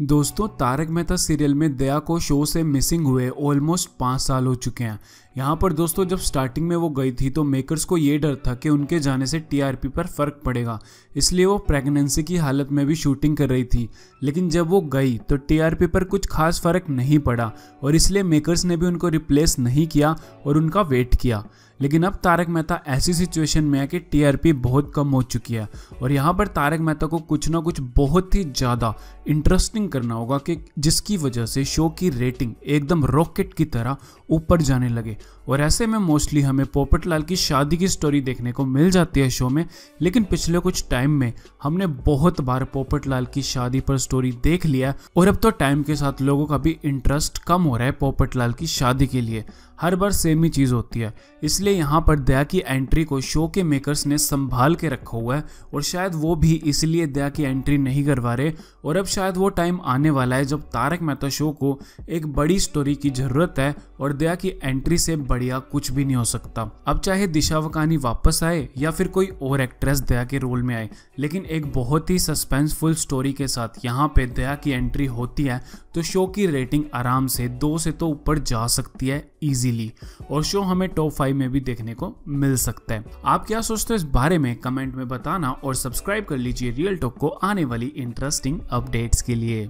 दोस्तों तारक मेहता सीरियल में दया को शो से मिसिंग हुए ऑलमोस्ट पाँच साल हो चुके हैं यहाँ पर दोस्तों जब स्टार्टिंग में वो गई थी तो मेकर्स को ये डर था कि उनके जाने से टीआरपी पर फर्क पड़ेगा इसलिए वो प्रेगनेंसी की हालत में भी शूटिंग कर रही थी लेकिन जब वो गई तो टीआरपी पर कुछ खास फर्क नहीं पड़ा और इसलिए मेकर्स ने भी उनको रिप्लेस नहीं किया और उनका वेट किया लेकिन अब तारक मेहता ऐसी सिचुएशन में है कि टीआरपी बहुत कम हो चुकी है और यहाँ पर तारक मेहता को कुछ ना कुछ बहुत ही ज़्यादा इंटरेस्टिंग करना होगा कि जिसकी वजह से शो की रेटिंग एकदम रॉकेट की तरह ऊपर जाने लगे और ऐसे में मोस्टली हमें पोपटलाल की शादी की स्टोरी देखने को मिल जाती है शो में लेकिन पिछले कुछ टाइम में हमने बहुत बार पोपटलाल की शादी पर स्टोरी देख लिया और अब तो टाइम के साथ लोगों का भी इंटरेस्ट कम हो रहा है पोपटलाल की शादी के लिए हर बार सेम ही चीज़ होती है इसलिए इसलिए यहाँ पर दया की एंट्री को शो के मेकर्स ने संभाल के रखा हुआ है और शायद वो भी इसलिए दया की एंट्री नहीं करवा रहे और अब शायद वो टाइम आने वाला है जब तारक मेहता शो को एक बड़ी स्टोरी की ज़रूरत है और दया की एंट्री से बढ़िया कुछ भी नहीं हो सकता अब चाहे दिशा वकानी वापस आए या फिर कोई और एक्ट्रेस दया के रोल में आए लेकिन एक बहुत ही सस्पेंसफुल स्टोरी के साथ यहाँ पे दया की एंट्री होती है तो शो की रेटिंग आराम से दो से तो ऊपर जा सकती है इजीली और शो हमें टॉप फाइव में भी देखने को मिल सकता है आप क्या सोचते हो इस बारे में कमेंट में बताना और सब्सक्राइब कर लीजिए रियल टॉक को आने वाली इंटरेस्टिंग अपडेट्स के लिए